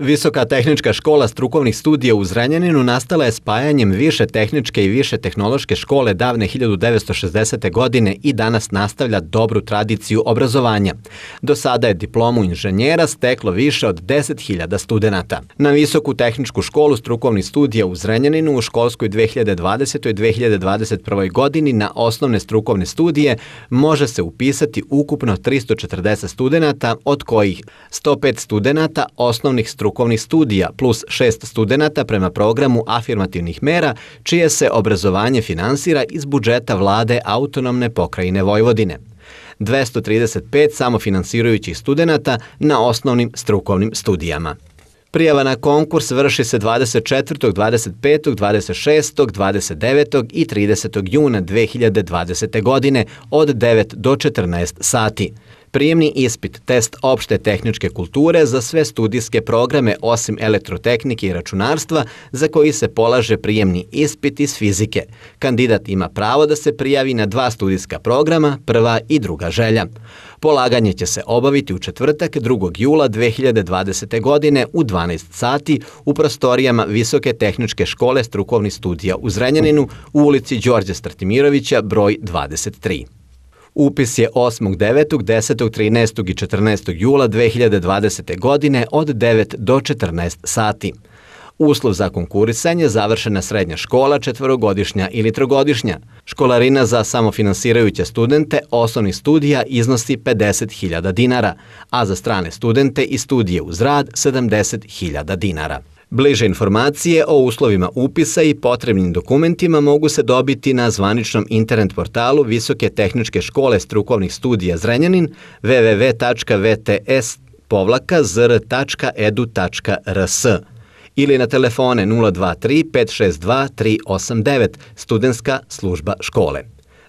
Visoka tehnička škola strukovnih studija u Zrenjaninu nastala je spajanjem više tehničke i više tehnološke škole davne 1960. godine i danas nastavlja dobru tradiciju obrazovanja. Do sada je diplomu inženjera steklo više od 10.000 studenta. Na Visoku tehničku školu strukovnih studija u Zrenjaninu u školskoj 2020. i 2021. godini na osnovne strukovne studije može se upisati ukupno 340 studenta, od kojih 105 studenta osnovnih strukovnih strukovnih studija plus šest studenta prema programu afirmativnih mera, čije se obrazovanje finansira iz budžeta vlade autonomne pokrajine Vojvodine. 235 samofinansirajućih studenta na osnovnim strukovnim studijama. Prijava na konkurs vrši se 24., 25., 26., 29. i 30. juna 2020. godine od 9 do 14 sati. Prijemni ispit, test opšte tehničke kulture za sve studijske programe osim elektrotehnike i računarstva za koji se polaže prijemni ispit iz fizike. Kandidat ima pravo da se prijavi na dva studijska programa, prva i druga želja. Polaganje će se obaviti u četvrtak 2. jula 2020. godine u 12 sati u prostorijama Visoke tehničke škole strukovnih studija u Zrenjaninu u ulici Đorđe Stratimirovića broj 23. Upis je 8., 9., 10., 13. i 14. jula 2020. godine od 9 do 14 sati. Uslov za konkurisanje završena srednja škola, četvorogodišnja ili trogodišnja. Školarina za samofinansirajuće studente osnovnih studija iznosi 50.000 dinara, a za strane studente i studije uz rad 70.000 dinara. Bliže informacije o uslovima upisa i potrebnim dokumentima mogu se dobiti na zvaničnom internet portalu Visoke tehničke škole strukovnih studija Zrenjanin wwwvts ili na telefone 023 562 389 Studenska služba škole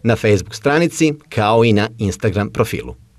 na Facebook stranici kao i na Instagram profilu.